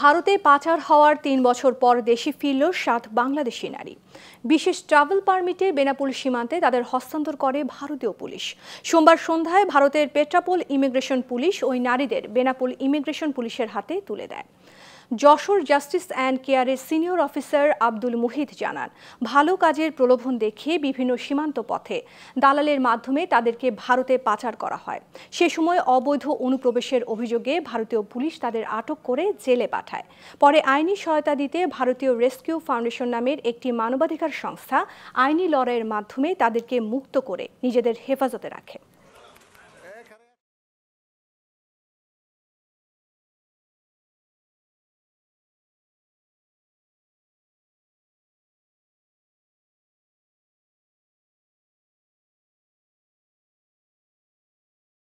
ভারতে পাচার হওয়ার তিন বছর পর দেশে ফিরল সাত বাংলাদেশি নারী বিশেষ ট্রাভেল পারমিটে বেনাপুল সীমান্তে তাদের হস্তান্তর করে ভারতীয় পুলিশ সোমবার সন্ধ্যায় ভারতের পেট্রাপোল ইমিগ্রেশন পুলিশ ওই নারীদের বেনাপুল ইমিগ্রেশন পুলিশের হাতে তুলে দেয় যশোর জাস্টিস অ্যান্ড কেয়ারের সিনিয়র অফিসার আব্দুল মুহিত জানান ভালো কাজের প্রলোভন দেখিয়ে বিভিন্ন সীমান্ত পথে দালালের মাধ্যমে তাদেরকে ভারতে পাচার করা হয় সে সময় অবৈধ অনুপ্রবেশের অভিযোগে ভারতীয় পুলিশ তাদের আটক করে জেলে পাঠায় পরে আইনি সহায়তা দিতে ভারতীয় রেস্কিউ ফাউন্ডেশন নামের একটি মানবাধিকার সংস্থা আইনি লড়াইয়ের মাধ্যমে তাদেরকে মুক্ত করে নিজেদের হেফাজতে রাখে